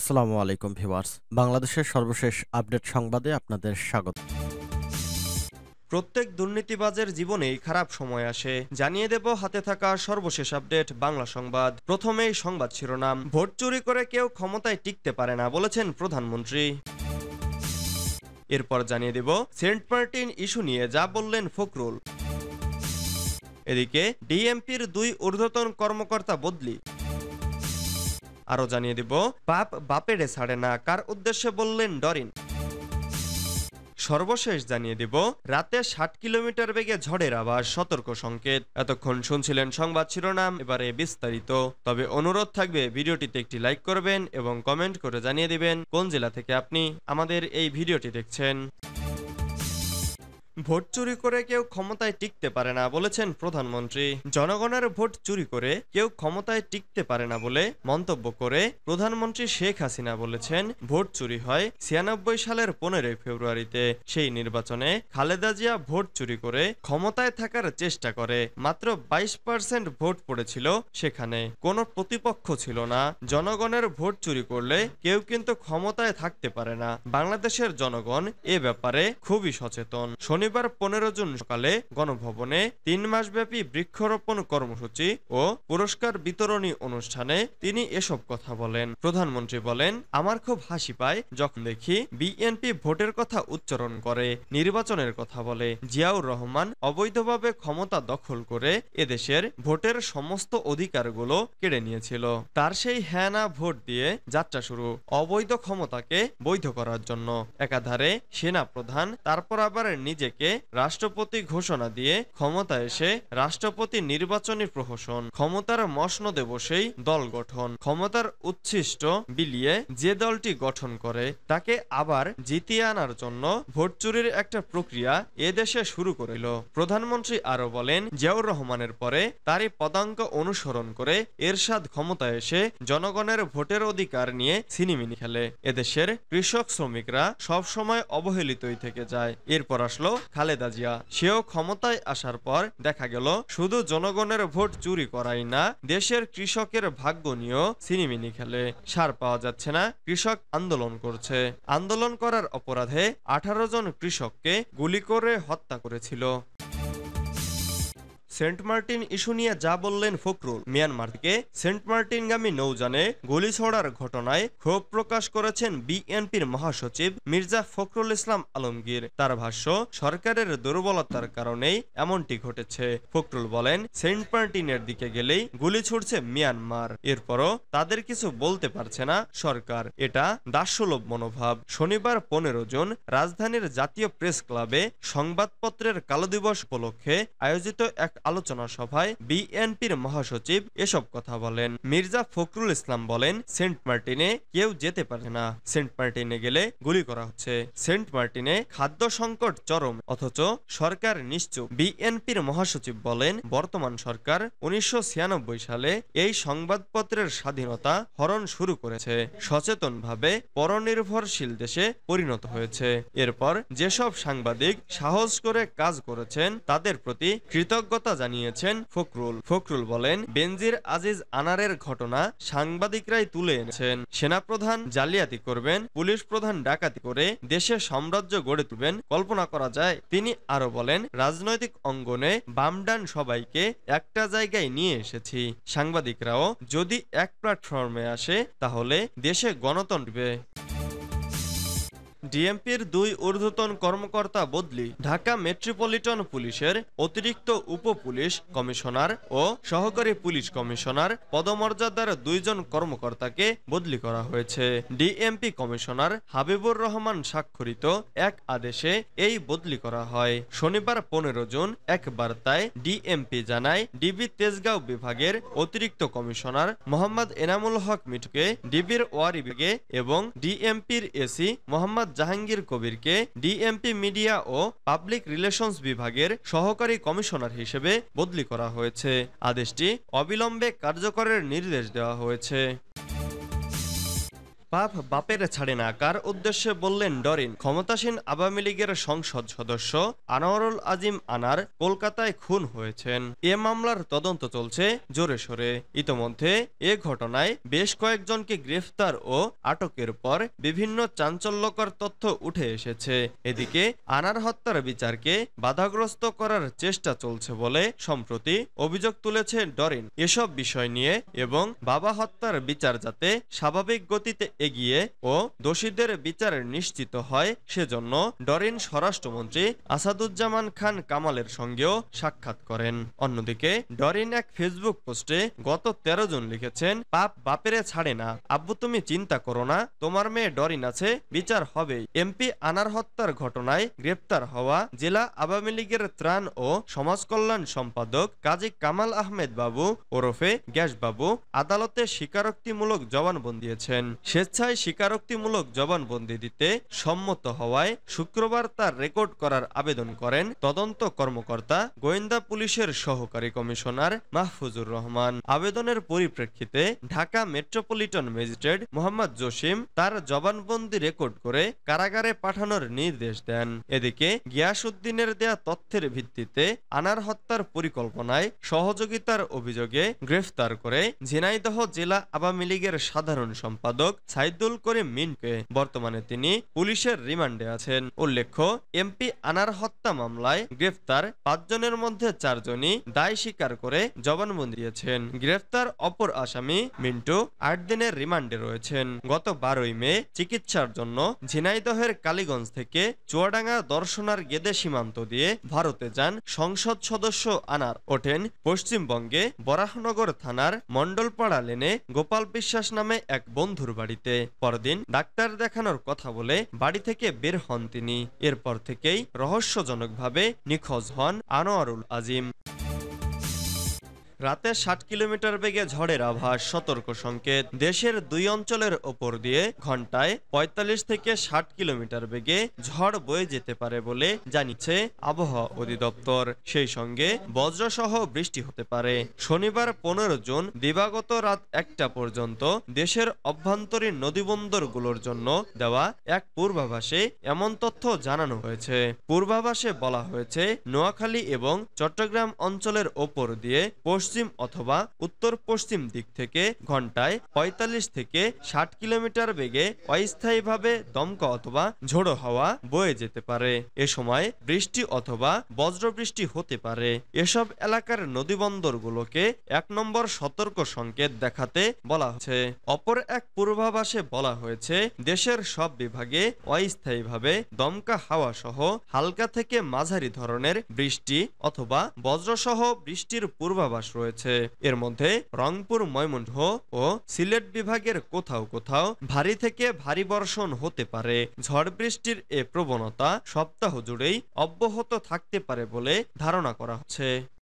আসসালামু আলাইকুম ভিওয়ার্স বাংলাদেশের সর্বশেষ আপডেট সংবাদে আপনাদের স্বাগত প্রত্যেক দুর্নীতিবাজের জীবনেই খারাপ সময় আসে জানিয়ে দেব হাতে থাকা সর্বশেষ আপডেট বাংলা সংবাদ প্রথমেই সংবাদ শিরোনাম ভোট চুরি করে কেউ ক্ষমতায় টিকতে পারে না বলেছেন প্রধানমন্ত্রী এরপর জানিয়ে দেব সেন্ট মার্টিন ইস্যু নিয়ে যা বললেন ফখরুল এদিকে ডিএমপির দুই ঊর্ধ্বতন কর্মকর্তা বদলি আরো জানিয়ে দিব বাপ বাপেরে ছাড়ে না কার উদ্দেশ্যে বললেন ডরিন সর্বশেষ জানিয়ে দিব রাতে ষাট কিলোমিটার বেগে ঝড়ের আবার সতর্ক সংকেত এতক্ষণ শুনছিলেন সংবাদ শিরোনাম এবারে বিস্তারিত তবে অনুরোধ থাকবে ভিডিওটিতে একটি লাইক করবেন এবং কমেন্ট করে জানিয়ে দিবেন কোন জেলা থেকে আপনি আমাদের এই ভিডিওটি দেখছেন ভোট চুরি করে কেউ ক্ষমতায় টিকতে পারে না বলেছেন প্রধানমন্ত্রী জনগণের ভোট চুরি করে কেউ ক্ষমতায় টিকতে পারে না বলে মন্তব্য করে প্রধানমন্ত্রী শেখ হাসিনা বলেছেন ভোট চুরি হয় ছিয়ানব্বই সালের পনেরোই ফেব্রুয়ারিতে সেই নির্বাচনে খালেদা জিয়া ভোট চুরি করে ক্ষমতায় থাকার চেষ্টা করে মাত্র বাইশ পার্সেন্ট ভোট পড়েছিল সেখানে কোনো প্রতিপক্ষ ছিল না জনগণের ভোট চুরি করলে কেউ কিন্তু ক্ষমতায় থাকতে পারে না বাংলাদেশের জনগণ এ ব্যাপারে খুবই সচেতন শনি শনিবার পনেরো জুন সকালে গণভবনে তিন মাসব্যাপী বৃক্ষরোপণ কর্মসূচি ও পুরস্কার বিতরণী অনুষ্ঠানে তিনি এসব কথা বলেন প্রধানমন্ত্রী বলেন আমার খুব হাসি পায় যখন দেখি বিএনপি ভোটের কথা উচ্চারণ করে নির্বাচনের কথা বলে জিয়াউর রহমান অবৈধভাবে ক্ষমতা দখল করে এদেশের ভোটের সমস্ত অধিকারগুলো কেড়ে নিয়েছিল তার সেই হ্যানা ভোট দিয়ে যাত্রা শুরু অবৈধ ক্ষমতাকে বৈধ করার জন্য একাধারে সেনা প্রধান তারপর আবার নিজেকে থেকে রাষ্ট্রপতি ঘোষণা দিয়ে ক্ষমতা এসে রাষ্ট্রপতি নির্বাচনী প্রহসন ক্ষমতার মসনদে বসেই দল গঠন ক্ষমতার উচ্ছিষ্ট বিলিয়ে যে দলটি গঠন করে তাকে আবার জিতিয়ে আনার জন্য ভোট চুরির একটা প্রক্রিয়া এ দেশে শুরু করিল প্রধানমন্ত্রী আরো বলেন জিয়াউর রহমানের পরে তারই পদাঙ্ক অনুসরণ করে এরশাদ ক্ষমতা এসে জনগণের ভোটের অধিকার নিয়ে সিনিমিনি খেলে এদেশের কৃষক শ্রমিকরা সবসময় অবহেলিতই থেকে যায় এরপর আসলো খালেদা জিয়া সেও ক্ষমতায় আসার পর দেখা গেল শুধু জনগণের ভোট চুরি করাই না দেশের কৃষকের ভাগ্য নিয়েও সিনিমিনি খেলে সার পাওয়া যাচ্ছে না কৃষক আন্দোলন করছে আন্দোলন করার অপরাধে আঠারো জন কৃষককে গুলি করে হত্যা করেছিল সেন্ট মার্টিন ইস্যু নিয়ে যা বললেন ফখরুল মিয়ানমার থেকে সেন্ট মার্টিনগামী নৌজানে গুলি ছড়ার ঘটনায় ক্ষোভ প্রকাশ করেছেন বিএনপির মহাসচিব মির্জা ফখরুল ইসলাম আলমগীর তার ভাষ্য সরকারের দুর্বলতার কারণেই এমনটি ঘটেছে ফখরুল বলেন সেন্ট মার্টিনের দিকে গেলেই গুলি ছুটছে মিয়ানমার এরপরও তাদের কিছু বলতে পারছে না সরকার এটা দাসসুলভ মনোভাব শনিবার পনেরো জুন রাজধানীর জাতীয় প্রেস ক্লাবে সংবাদপত্রের কালো দিবস উপলক্ষে আয়োজিত এক আলোচনা সভায় বিএনপির মহাসচিব এসব কথা বলেন মির্জা ফখরুল ইসলাম বলেন সেন্ট মার্টিনে কেউ যেতে পারে না সেন্ট মার্টিনে গেলে গুলি করা হচ্ছে সেন্ট মার্টিনে খাদ্য সংকট চরম অথচ সরকার নিশ্চুপ বিএনপির মহাসচিব বলেন বর্তমান সরকার উনিশশো সালে এই সংবাদপত্রের স্বাধীনতা হরণ শুরু করেছে সচেতনভাবে পরনির্ভরশীল দেশে পরিণত হয়েছে এরপর যেসব সাংবাদিক সাহস করে কাজ করেছেন তাদের প্রতি কৃতজ্ঞতা জানিয়েছেন ফখরুল ফখরুল বলেন বেনজির আজিজ আনারের ঘটনা সাংবাদিকরাই তুলে এনেছেন সেনাপ্রধান জালিয়াতি করবেন পুলিশ প্রধান ডাকাতি করে দেশে সাম্রাজ্য গড়ে তুলবেন কল্পনা করা যায় তিনি আরো বলেন রাজনৈতিক অঙ্গনে বামডান সবাইকে একটা জায়গায় নিয়ে এসেছি সাংবাদিকরাও যদি এক প্ল্যাটফর্মে আসে তাহলে দেশে গণতন্ত্র ডিএমপির দুই ঊর্ধ্বতন কর্মকর্তা বদলি ঢাকা মেট্রোপলিটন পুলিশের অতিরিক্ত উপ পুলিশ কমিশনার ও সহকারী পুলিশ কমিশনার পদমর্যাদার দুইজন কর্মকর্তাকে বদলি করা হয়েছে ডিএমপি কমিশনার হাবিবুর রহমান স্বাক্ষরিত এক আদেশে এই বদলি করা হয় শনিবার পনেরো জুন এক বার্তায় ডিএমপি জানায় ডিবি তেজগাঁও বিভাগের অতিরিক্ত কমিশনার মোহাম্মদ এনামুল হক মিটকে ডিবির ওয়ারিবিগে এবং ডিএমপির এসি মোহাম্মদ মোহাম্মদ জাহাঙ্গীর কবিরকে ডিএমপি মিডিয়া ও পাবলিক রিলেশনস বিভাগের সহকারী কমিশনার হিসেবে বদলি করা হয়েছে আদেশটি অবিলম্বে কার্যকরের নির্দেশ দেওয়া হয়েছে পাপ বাপের ছাড়ে না কার উদ্দেশ্যে বললেন ডরিন ক্ষমতাসীন আওয়ামী লীগের সংসদ সদস্য আনোয়ারুল আজিম আনার কলকাতায় খুন হয়েছেন এ মামলার তদন্ত চলছে জোরে সোরে ইতোমধ্যে এ ঘটনায় বেশ কয়েকজনকে গ্রেফতার ও আটকের পর বিভিন্ন চাঞ্চল্যকর তথ্য উঠে এসেছে এদিকে আনার হত্যার বিচারকে বাধাগ্রস্ত করার চেষ্টা চলছে বলে সম্প্রতি অভিযোগ তুলেছে ডরিন এসব বিষয় নিয়ে এবং বাবা হত্যার বিচার যাতে স্বাভাবিক গতিতে এগিয়ে ও দোষীদের বিচার নিশ্চিত হয় সেজন্য ডরিন স্বরাষ্ট্রমন্ত্রী আসাদুজ্জামান খান কামালের সঙ্গেও সাক্ষাৎ করেন অন্যদিকে ডরিন এক ফেসবুক পোস্টে গত তেরো জন লিখেছেন পাপ বাপেরে ছাড়ে না আব্বু তুমি চিন্তা করো না তোমার মেয়ে ডরিন আছে বিচার হবে এমপি আনার হত্যার ঘটনায় গ্রেপ্তার হওয়া জেলা আওয়ামী লীগের ত্রাণ ও সমাজকল্যাণ সম্পাদক কাজী কামাল আহমেদ বাবু ওরফে গ্যাস বাবু আদালতে স্বীকারোক্তিমূলক জবানবন্দিয়েছেন সে স্বেচ্ছায় স্বীকারোক্তিমূলক জবানবন্দি দিতে সম্মত হওয়ায় শুক্রবার তার রেকর্ড করার আবেদন করেন তদন্ত কর্মকর্তা গোয়েন্দা পুলিশের সহকারী কমিশনার মাহফুজুর রহমান আবেদনের পরিপ্রেক্ষিতে ঢাকা মেট্রোপলিটন ম্যাজিস্ট্রেট মোহাম্মদ জসিম তার জবানবন্দি রেকর্ড করে কারাগারে পাঠানোর নির্দেশ দেন এদিকে গিয়াসুদ্দিনের দেয়া তথ্যের ভিত্তিতে আনার হত্যার পরিকল্পনায় সহযোগিতার অভিযোগে গ্রেফতার করে ঝিনাইদহ জেলা আওয়ামী লীগের সাধারণ সম্পাদক সাইদুল করিম মিনকে বর্তমানে তিনি পুলিশের রিমান্ডে আছেন উল্লেখ্য এমপি আনার হত্যা মামলায় গ্রেফতার পাঁচজনের মধ্যে চারজনই দায় স্বীকার করে জবানবন্দি দিয়েছেন গ্রেফতার অপর আসামি মিন্টু আট দিনের রিমান্ডে রয়েছেন গত বারোই মে চিকিৎসার জন্য ঝিনাইদহের কালীগঞ্জ থেকে চুয়াডাঙ্গা দর্শনার গেদে সীমান্ত দিয়ে ভারতে যান সংসদ সদস্য আনার ওঠেন পশ্চিমবঙ্গে বরাহনগর থানার মণ্ডলপাড়া লেনে গোপাল বিশ্বাস নামে এক বন্ধুর বাড়িতে বাড়িতে পরদিন ডাক্তার দেখানোর কথা বলে বাড়ি থেকে বের হন তিনি এরপর থেকেই রহস্যজনকভাবে নিখোঁজ হন আনোয়ারুল আজিম রাতে ষাট কিলোমিটার বেগে ঝড়ের আভাস সতর্ক সংকেত দেশের দুই অঞ্চলের ওপর দিয়ে ঘন্টায় ৪৫ থেকে ষাট কিলোমিটার বেগে ঝড় বয়ে যেতে পারে বলে জানিয়েছে আবহাওয়া অধিদপ্তর সেই সঙ্গে বজ্রসহ বৃষ্টি হতে পারে শনিবার পনেরো জুন দিবাগত রাত একটা পর্যন্ত দেশের অভ্যন্তরীণ নদীবন্দরগুলোর জন্য দেওয়া এক পূর্বাভাসে এমন তথ্য জানানো হয়েছে পূর্বাভাসে বলা হয়েছে নোয়াখালী এবং চট্টগ্রাম অঞ্চলের ওপর দিয়ে পশ্চিম পশ্চিম অথবা উত্তর পশ্চিম দিক থেকে ঘন্টায় ৪৫ থেকে ষাট কিলোমিটার বেগে অস্থায়ীভাবে দমকা অথবা ঝোড়ো হাওয়া বয়ে যেতে পারে এ সময় বৃষ্টি অথবা বজ্রবৃষ্টি হতে পারে এসব এলাকার নদীবন্দরগুলোকে এক নম্বর সতর্ক সংকেত দেখাতে বলা হচ্ছে অপর এক পূর্বাভাসে বলা হয়েছে দেশের সব বিভাগে অস্থায়ীভাবে দমকা হাওয়া সহ হালকা থেকে মাঝারি ধরনের বৃষ্টি অথবা বজ্রসহ বৃষ্টির পূর্বাভাস রয়েছে এর মধ্যে রংপুর ময়মনসিংহ ও সিলেট বিভাগের কোথাও কোথাও ভারী থেকে ভারী বর্ষণ হতে পারে ঝড় বৃষ্টির এ প্রবণতা সপ্তাহ জুড়েই অব্যাহত থাকতে পারে বলে ধারণা করা হচ্ছে